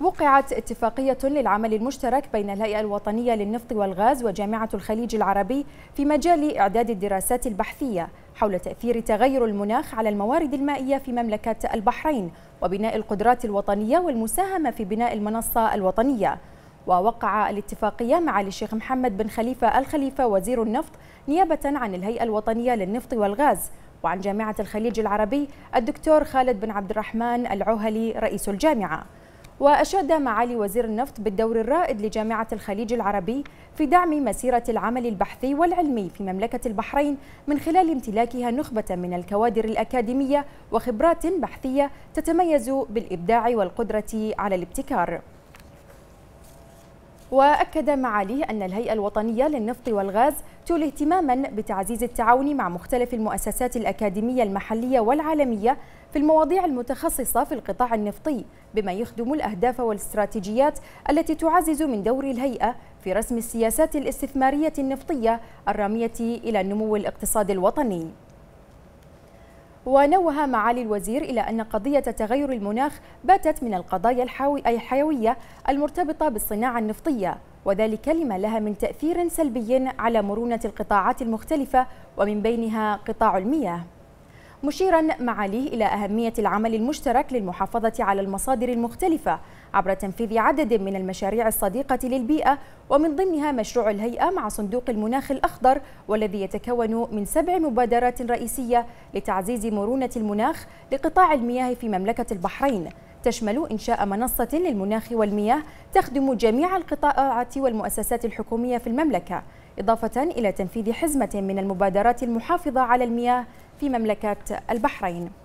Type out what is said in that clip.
وقعت اتفاقية للعمل المشترك بين الهيئة الوطنية للنفط والغاز وجامعة الخليج العربي في مجال إعداد الدراسات البحثية حول تأثير تغير المناخ على الموارد المائية في مملكة البحرين وبناء القدرات الوطنية والمساهمة في بناء المنصة الوطنية ووقع الاتفاقية مع الشيخ محمد بن خليفة الخليفة وزير النفط نيابة عن الهيئة الوطنية للنفط والغاز وعن جامعة الخليج العربي الدكتور خالد بن عبد الرحمن العهلي رئيس الجامعة وأشاد معالي وزير النفط بالدور الرائد لجامعة الخليج العربي في دعم مسيرة العمل البحثي والعلمي في مملكة البحرين من خلال امتلاكها نخبة من الكوادر الأكاديمية وخبرات بحثية تتميز بالإبداع والقدرة على الابتكار وأكد معاليه أن الهيئة الوطنية للنفط والغاز تولي اهتماما بتعزيز التعاون مع مختلف المؤسسات الأكاديمية المحلية والعالمية في المواضيع المتخصصة في القطاع النفطي بما يخدم الأهداف والاستراتيجيات التي تعزز من دور الهيئة في رسم السياسات الاستثمارية النفطية الرامية إلى النمو الاقتصادي الوطني ونوه معالي الوزير إلى أن قضية تغير المناخ باتت من القضايا الحيوية المرتبطة بالصناعة النفطية وذلك لما لها من تأثير سلبي على مرونة القطاعات المختلفة ومن بينها قطاع المياه مشيرا معاليه إلى أهمية العمل المشترك للمحافظة على المصادر المختلفة عبر تنفيذ عدد من المشاريع الصديقة للبيئة ومن ضمنها مشروع الهيئة مع صندوق المناخ الأخضر والذي يتكون من سبع مبادرات رئيسية لتعزيز مرونة المناخ لقطاع المياه في مملكة البحرين تشمل إنشاء منصة للمناخ والمياه تخدم جميع القطاعات والمؤسسات الحكومية في المملكة إضافة إلى تنفيذ حزمة من المبادرات المحافظة على المياه في مملكة البحرين